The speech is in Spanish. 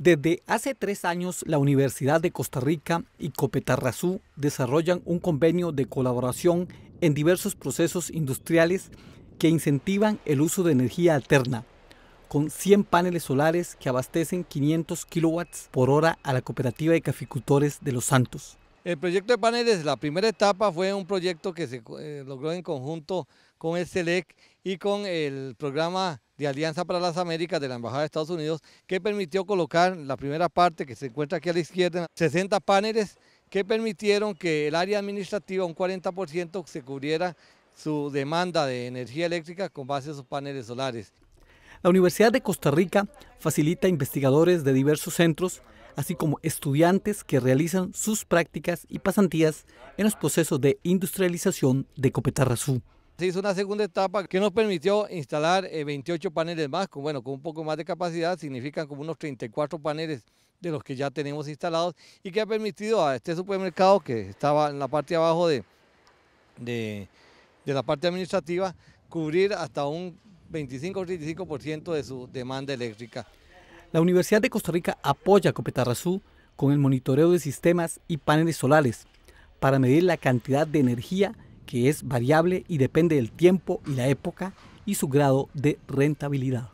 Desde hace tres años, la Universidad de Costa Rica y Copetarrazú desarrollan un convenio de colaboración en diversos procesos industriales que incentivan el uso de energía alterna, con 100 paneles solares que abastecen 500 kilowatts por hora a la cooperativa de caficultores de Los Santos. El proyecto de paneles, la primera etapa fue un proyecto que se eh, logró en conjunto con el CELEC y con el programa de Alianza para las Américas de la Embajada de Estados Unidos, que permitió colocar la primera parte que se encuentra aquí a la izquierda, 60 paneles que permitieron que el área administrativa, un 40%, se cubriera su demanda de energía eléctrica con base a sus paneles solares. La Universidad de Costa Rica facilita investigadores de diversos centros así como estudiantes que realizan sus prácticas y pasantías en los procesos de industrialización de Copetarrazú. Se hizo una segunda etapa que nos permitió instalar 28 eh, paneles más, con, bueno, con un poco más de capacidad, significan como unos 34 paneles de los que ya tenemos instalados y que ha permitido a este supermercado que estaba en la parte de abajo de, de, de la parte administrativa cubrir hasta un 25 o 35% de su demanda eléctrica. La Universidad de Costa Rica apoya a con el monitoreo de sistemas y paneles solares para medir la cantidad de energía que es variable y depende del tiempo y la época y su grado de rentabilidad.